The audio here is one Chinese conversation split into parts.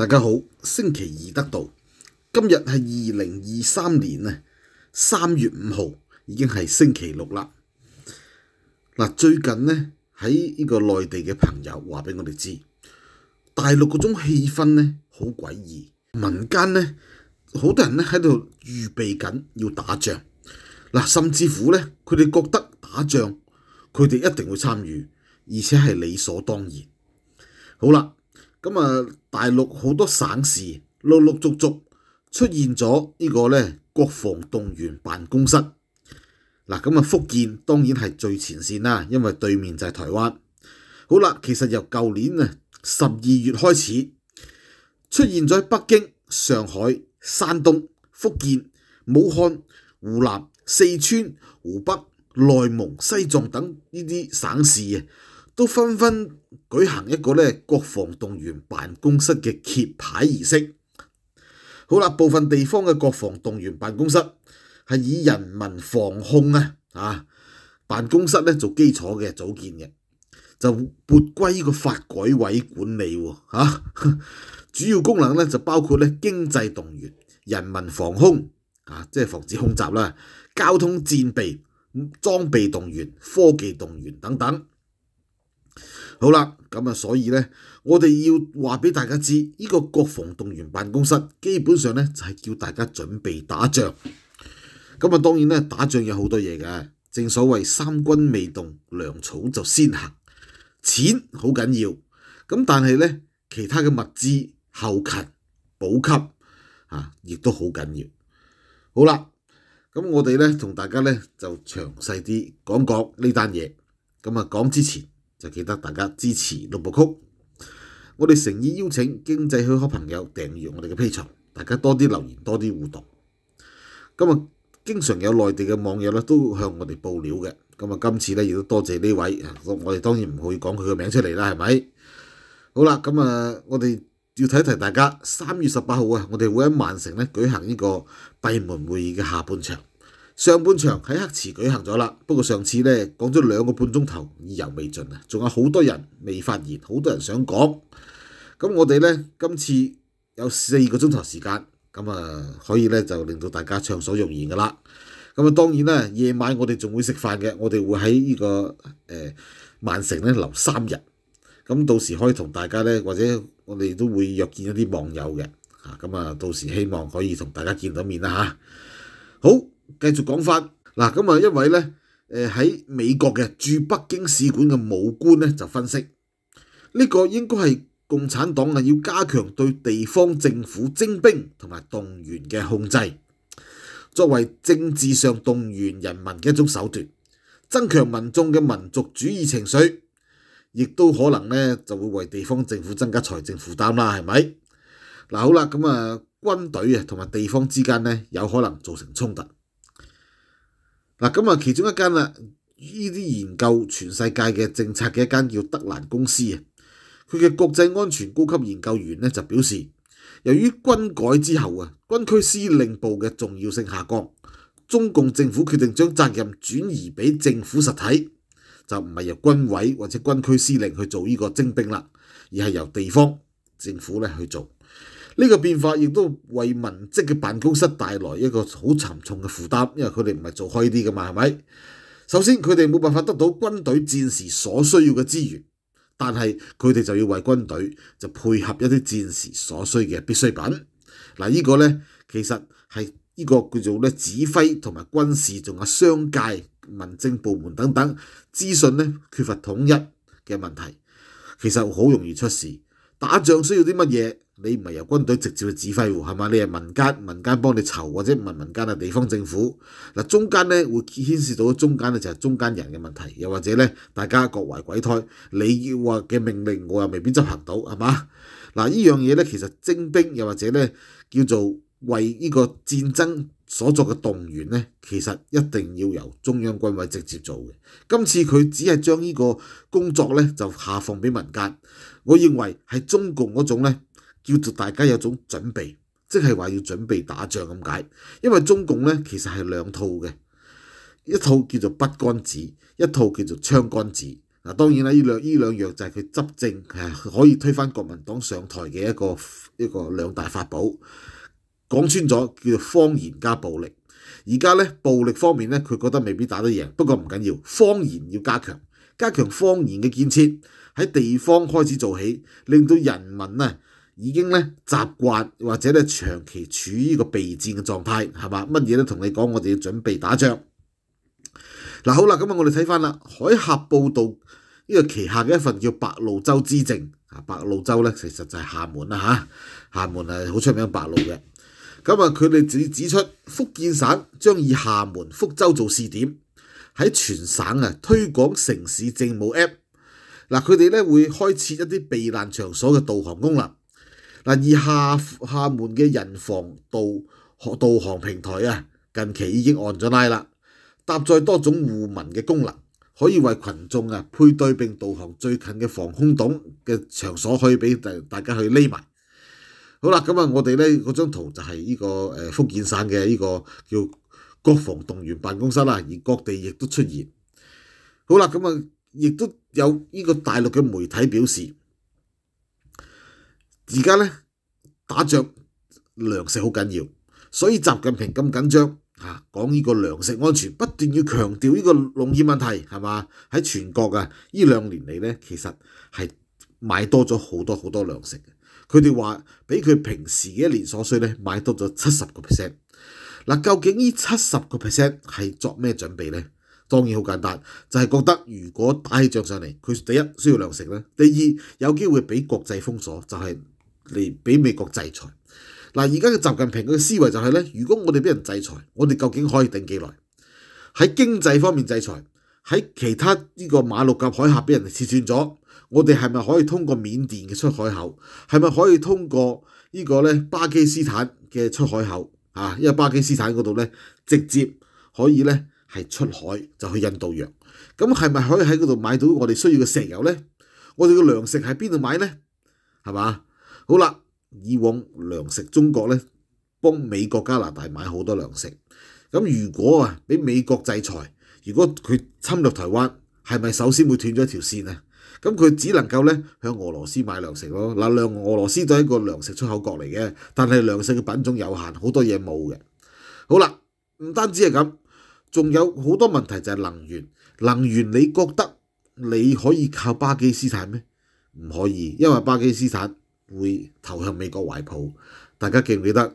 大家好，星期二得到今日系二零二三年啊三月五号，已经系星期六啦。嗱，最近咧喺呢个内地嘅朋友话俾我哋知，大陆嗰种气氛咧好诡异，民间咧好多人咧喺度预备紧要打仗。嗱，甚至乎咧，佢哋觉得打仗佢哋一定会参与，而且系理所当然。好啦。咁啊，大陸好多省市陸陸續續出現咗呢個咧國防動員辦公室。嗱，咁啊，福建當然係最前線啦，因為對面就係台灣。好啦，其實由舊年啊十二月開始，出現咗北京、上海、山東、福建、武漢、湖南、四川、湖北、內蒙、西藏等呢啲省市都纷纷舉行一個咧國防動員辦公室嘅揭牌儀式。好啦，部分地方嘅國防動員辦公室係以人民防空啊啊辦公室咧做基礎嘅組建嘅，就撥歸個法改委管理嚇。主要功能咧就包括咧經濟動員、人民防空啊，即係防止空襲啦、交通戰備、裝備動員、科技動員等等。好啦，咁啊，所以呢，我哋要话俾大家知，呢个国防动员办公室基本上呢，就系叫大家准备打仗。咁啊，当然呢，打仗有好多嘢嘅。正所谓三军未动，粮草就先行，钱好紧要。咁但系呢，其他嘅物资后勤补给啊，亦都好紧要。好啦，咁我哋呢，同大家呢，就详细啲讲讲呢单嘢。咁啊，讲之前。就記得大家支持六部曲，我哋誠意邀請經濟許可朋友訂閱我哋嘅 P 場，大家多啲留言，多啲互動。咁啊，經常有內地嘅網友咧都向我哋報料嘅，咁啊，今次咧亦都多謝呢位，我我哋當然唔可以講佢個名出嚟啦，係咪？好啦，咁啊，我哋要提一提大家，三月十八號啊，我哋會喺曼城咧舉行呢個閉門會議嘅下半場。上半場喺黑池舉行咗啦，不過上次咧講咗兩個半鐘頭，意猶未盡啊，仲有好多人未發言，好多人想講。咁我哋咧今次有四個鐘頭時間，咁啊可以咧就令到大家暢所欲言噶啦。咁啊當然啦，夜晚我哋仲會食飯嘅，我哋會喺呢個誒曼城咧留三日，咁到時可以同大家咧或者我哋都會約見一啲網友嘅，啊咁啊到時希望可以同大家見到面啦嚇。好。繼續講法嗱，咁啊一位咧，誒喺美國嘅駐北京使館嘅武官咧就分析，呢個應該係共產黨啊，要加強對地方政府徵兵同埋動員嘅控制，作為政治上動員人民嘅一種手段，增強民眾嘅民族主義情緒，亦都可能咧就會為地方政府增加財政負擔啦，係咪？嗱好啦，咁啊軍隊啊同埋地方之間咧有可能造成衝突。嗱，咁啊，其中一間啊，呢啲研究全世界嘅政策嘅一間叫德蘭公司啊，佢嘅國際安全高級研究員咧就表示，由於軍改之後啊，軍區司令部嘅重要性下降，中共政府決定將責任轉移俾政府實體，就唔係由軍委或者軍區司令去做呢個徵兵啦，而係由地方政府咧去做。呢個變化亦都為文職嘅辦公室帶來一個好沉重嘅負擔，因為佢哋唔係做開啲噶嘛，係咪？首先佢哋冇辦法得到軍隊戰時所需要嘅資源，但係佢哋就要為軍隊就配合一啲戰時所需嘅必需品。嗱，呢個呢，其實係呢個叫做咧指揮同埋軍事仲有商界、民政部門等等資訊呢缺乏統一嘅問題，其實好容易出事。打仗需要啲乜嘢？你唔係由軍隊直接去指揮喎，係嘛？你係民間，民間幫你籌或者問民間嘅地方政府嗱，中間咧會牽涉到中間咧就係中間人嘅問題，又或者咧大家各懷鬼胎，你要話嘅命令我又未必執行到，係嘛？嗱，依樣嘢咧其實徵兵又或者咧叫做為呢個戰爭所作嘅動員咧，其實一定要由中央軍委直接做嘅。今次佢只係將呢個工作咧就下放俾民間，我認為係中共嗰種咧。要做大家有種準備，即係話要準備打仗咁解，因為中共呢其實係兩套嘅，一套叫做不杆子，一套叫做槍杆子。嗱，當然啦，呢兩依兩藥就係佢執政可以推翻國民黨上台嘅一個一個兩大法寶。講穿咗叫做方言加暴力。而家呢暴力方面呢，佢覺得未必打得贏，不過唔緊要，方言要加強，加強方言嘅建設喺地方開始做起，令到人民啊～已經咧習慣或者咧長期處於個備戰嘅狀態，係嘛？乜嘢都同你講，我哋要準備打仗嗱。好啦，咁啊，我哋睇翻啦，《海峽報導》呢個旗下嘅一份叫《白鹭洲之政》啊，《白鹭洲》咧其實就係廈門啦嚇，廈門係好出名白鹿嘅。咁啊，佢哋指指出福建省將以廈門、福州做試點，喺全省啊推廣城市政務 A P P。嗱，佢哋咧會開設一啲避難場所嘅導航功能。嗱，而厦厦門嘅人防導导航平台啊，近期已經按咗拉啦，搭載多種護民嘅功能，可以為群眾啊配對並導航最近嘅防空洞嘅場所，可以俾大大家去匿埋。好啦，咁啊，我哋咧嗰張圖就係呢個诶福建省嘅呢個叫國防動員辦公室啦，而各地亦都出現。好啦，咁啊，亦都有呢個大陸嘅媒體表示。而家咧打仗糧食好緊要，所以習近平咁緊張嚇，講呢個糧食安全不斷要強調呢個農業問題係嘛？喺全國啊，呢兩年嚟咧，其實係買多咗好多好多糧食。佢哋話比佢平時嘅一年所需咧買多咗七十個 percent。嗱，究竟呢七十個 percent 係作咩準備咧？當然好簡單，就係覺得如果打起仗上嚟，佢第一需要糧食咧，第二有機會俾國際封鎖，就係。嚟俾美國制裁，嗱而家嘅習近平嘅思維就係咧，如果我哋俾人制裁，我哋究竟可以等幾耐？喺經濟方面制裁，喺其他呢個馬六甲海峽俾人哋切斷咗，我哋係咪可以通過緬甸嘅出海口？係咪可以通過呢個咧巴基斯坦嘅出海口？啊，因為巴基斯坦嗰度咧直接可以咧係出海就去印度洋，咁係咪可以喺嗰度買到我哋需要嘅石油咧？我哋嘅糧食喺邊度買咧？係嘛？好啦，以往糧食中國咧幫美國加拿大買好多糧食。咁如果啊俾美國制裁，如果佢侵略台灣，係咪首先會斷咗一條線啊？咁佢只能夠咧向俄羅斯買糧食咯。嗱，俄羅斯都係一個糧食出口國嚟嘅，但係糧食嘅品種有限，好多嘢冇嘅。好啦，唔單止係咁，仲有好多問題就係能源。能源你覺得你可以靠巴基斯坦咩？唔可以，因為巴基斯坦。會投向美國懷抱，大家記唔記得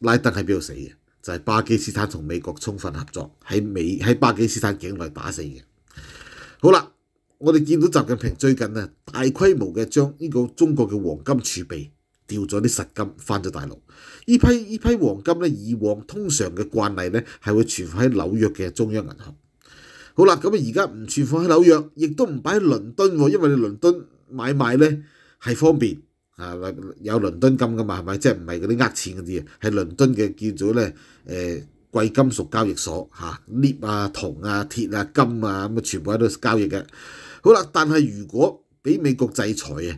拉登喺邊度死嘅？就係巴基斯坦同美國充分合作喺美喺巴基斯坦境內打死嘅。好啦，我哋見到習近平最近呢，大規模嘅將呢個中國嘅黃金儲備調咗啲實金翻咗大陸。呢批呢批黃金咧，以往通常嘅慣例咧係會存放喺紐約嘅中央銀行。好啦，咁啊而家唔存放喺紐約，亦都唔擺喺倫敦，因為你倫敦買賣咧係方便。啊，有倫敦金噶嘛，係咪？即係唔係嗰啲呃錢嗰啲啊？係倫敦嘅叫做咧，誒貴金屬交易所嚇，鉛啊、銅啊、鐵啊、金啊咁啊，全部喺度交易嘅。好啦，但係如果俾美國制裁啊，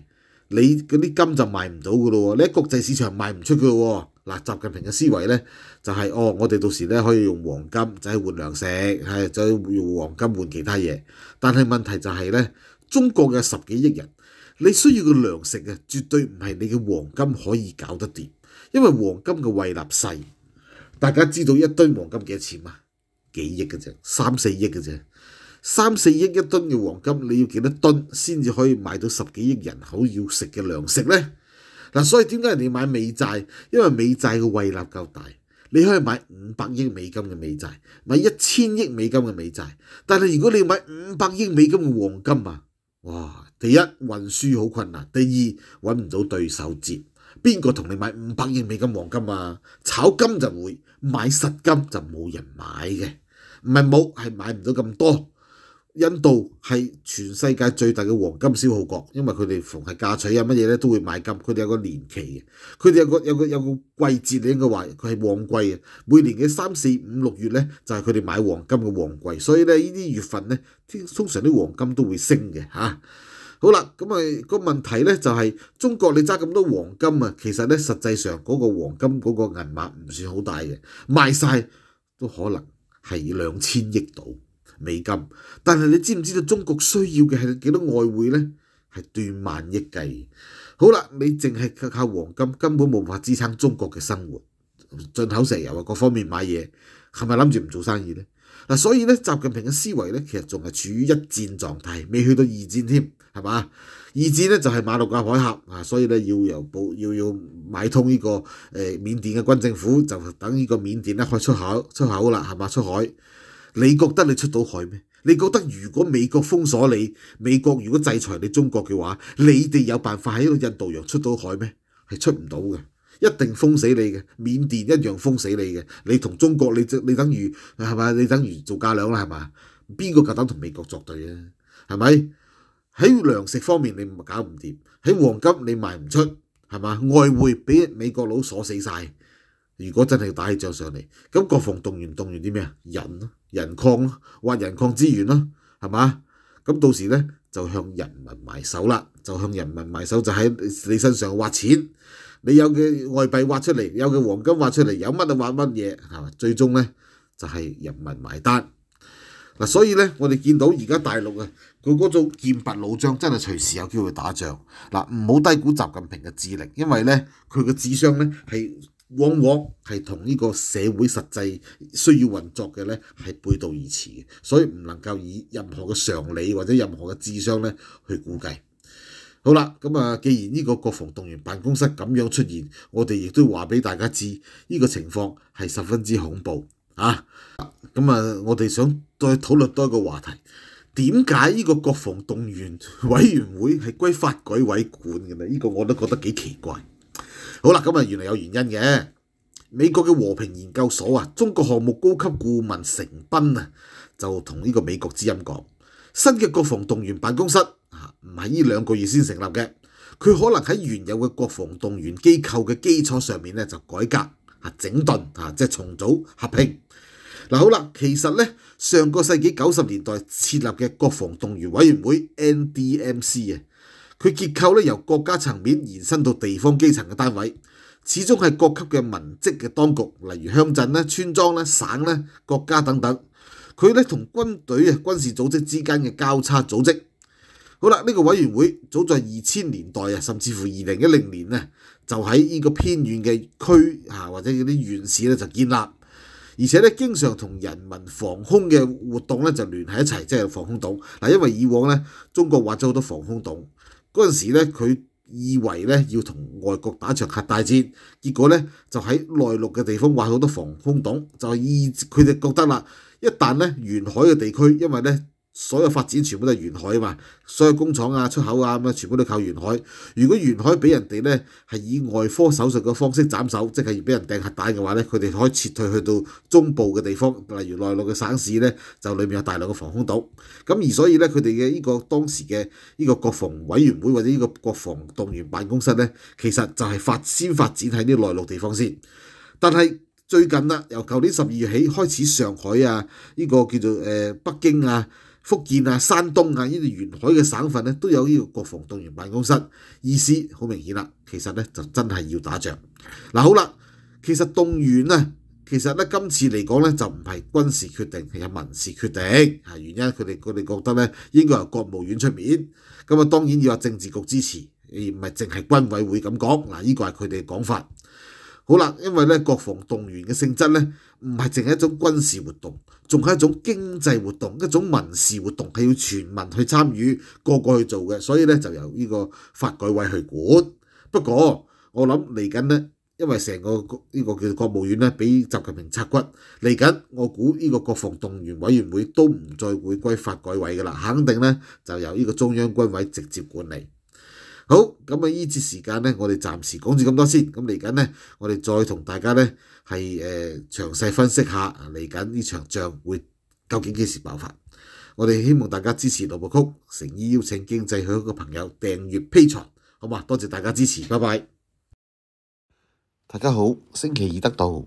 你嗰啲金就賣唔到噶咯喎，喺國際市場賣唔出噶喎。嗱，習近平嘅思維咧就係，哦，我哋到時咧可以用黃金就係換糧食，係就用黃金換其他嘢。但係問題就係咧，中國嘅十幾億人。你需要嘅糧食啊，絕對唔係你嘅黃金可以搞得掂，因為黃金嘅位納細。大家知道一吨黃金幾多錢啊？幾億嘅啫，三四億嘅啫。三四億一噸嘅黃金，你要幾多噸先至可以買到十幾億人口要食嘅糧食呢？嗱，所以點解人哋買美債？因為美債嘅位納夠大，你可以買五百億美金嘅美債，買一千億美金嘅美債。但係如果你買五百億美金嘅黃金啊？哇！第一运输好困难，第二揾唔到对手接，边个同你买五百亿美金黄金啊？炒金就会买实金就冇人买嘅，唔系冇系买唔到咁多。印度係全世界最大嘅黃金消耗國，因為佢哋逢係嫁娶啊乜嘢咧，都會買金。佢哋有個年期嘅，佢哋有個有個有個季節，應該話佢係旺季啊。每年嘅三四五六月咧，就係佢哋買黃金嘅旺季，所以咧呢啲月份咧，通常啲黃金都會升嘅嚇。好啦，咁啊個問題咧就係中國你揸咁多黃金啊，其實咧實際上嗰個黃金嗰個銀碼唔算好大嘅，賣曬都可能係兩千億到。美金，但系你知唔知道中国需要嘅系几多外汇呢？系端万亿计。好啦，你净系靠黃黄金，根本冇法支撑中国嘅生活，进口石油啊，各方面买嘢系咪谂住唔做生意呢？嗱，所以咧，习近平嘅思维咧，其实仲系处于一战状态，未去到二战添，系嘛？二战呢，就系马六甲海峡啊，所以咧要由保要要买通呢个诶缅甸嘅军政府，就等呢个缅甸咧去出口出口啦，系嘛？出海。你覺得你出到海咩？你覺得如果美國封鎖你，美國如果制裁你中國嘅話，你哋有辦法喺个印度洋出到海咩？係出唔到嘅，一定封死你嘅。緬甸一樣封死你嘅。你同中國，你你等於系咪？你等于做架娘啦，係嘛？邊個够膽同美國作對啊？係咪？喺糧食方面你搞唔掂，喺黃金你賣唔出，係嘛？外匯俾美國佬鎖死晒。如果真係打起仗上嚟，咁国防動員動員啲咩啊？人咯。人礦挖人礦資源咯，係嘛？咁到時咧就向人民賣手啦，就向人民賣手，就喺你身上挖錢。你有嘅外幣挖出嚟，有嘅黃金挖出嚟，有乜就挖乜嘢，系嘛？最終咧就係人民埋單。嗱，所以咧我哋見到而家大陸啊，佢嗰種劍拔弩张，真係隨時有機會打仗。嗱，唔好低估習近平嘅智力，因為咧佢嘅智商咧係。往往係同呢個社會實際需要運作嘅咧係背道而馳嘅，所以唔能夠以任何嘅常理或者任何嘅智商咧去估計。好啦，咁啊，既然呢個國防動員辦公室咁樣出現，我哋亦都話俾大家知，呢個情況係十分之恐怖啊！咁啊，我哋想再討論多一個話題，點解呢個國防動員委員會係歸法改委管嘅咧？呢個我都覺得幾奇怪。好啦，咁啊，原來有原因嘅。美國嘅和平研究所啊，中國項目高級顧問成斌啊，就同呢個美國之音講，新嘅國防動員辦公室啊，唔喺呢兩個月先成立嘅。佢可能喺原有嘅國防動員機構嘅基礎上面咧，就改革啊、整頓啊，即係重組合并。嗱，好啦，其實咧，上個世紀九十年代設立嘅國防動員委員會 NDMC 啊。佢結構咧由國家層面延伸到地方基層嘅單位，始終係各級嘅文職嘅當局，例如鄉鎮咧、村莊咧、省咧、國家等等。佢咧同軍隊啊、軍事組織之間嘅交叉組織。好啦，呢個委員會早在二千年代啊，甚至乎二零一零年咧，就喺呢個偏遠嘅區啊，或者嗰啲縣市咧就建立，而且咧經常同人民防空嘅活動咧就聯係一齊，即係防空洞嗱。因為以往咧，中國挖咗好多防空洞。嗰陣時咧，佢以為咧要同外國打場核大戰，結果咧就喺內陸嘅地方挖好多防空洞，就係意佢哋覺得啦，一旦咧沿海嘅地區，因為咧。所有發展全部都係沿海啊嘛，所有工廠啊、出口啊咁啊，全部都靠沿海。如果沿海俾人哋咧係以外科手術嘅方式斬手，即係俾人掟核彈嘅話咧，佢哋可以撤退去到中部嘅地方，例如內陸嘅省市咧，就裏面有大量嘅防空島。咁而所以咧，佢哋嘅呢個當時嘅呢個國防委員會或者呢個國防動員辦公室咧，其實就係發先發展喺呢內陸地方先。但係最近啦，由舊年十二月起開始，上海啊，呢個叫做誒北京啊。福建啊、山東啊，呢啲沿海嘅省份咧都有呢個國防動員辦公室，意思好明顯啦。其實咧就真係要打仗嗱。好啦，其實動員咧，其實咧今次嚟講咧就唔係軍事決定，係有民事決定啊。原因佢哋佢哋覺得咧應該由國務院出面，咁啊當然要有政治局支持，而唔係淨係軍委會咁講嗱。呢個係佢哋嘅講法。好啦，因為咧國防動員嘅性質咧，唔係淨係一種軍事活動，仲係一種經濟活動、一種民事活動，係要全民去參與，個個去做嘅，所以咧就由呢個法改委去管。不過我諗嚟緊咧，因為成個呢個叫國務院咧俾習近平拆骨，嚟緊我估呢個國防動員委員會都唔再會歸法改委噶啦，肯定咧就由呢個中央軍委直接管理。好，咁啊呢节时间咧，我哋暂时讲住咁多先。咁嚟紧咧，我哋再同大家咧系诶详细分析下嚟紧呢场仗会究竟几时爆发。我哋希望大家支持罗布曲，诚意邀请经济可嘅朋友订阅披床，好嘛？多谢大家支持，拜拜。大家好，星期二得到。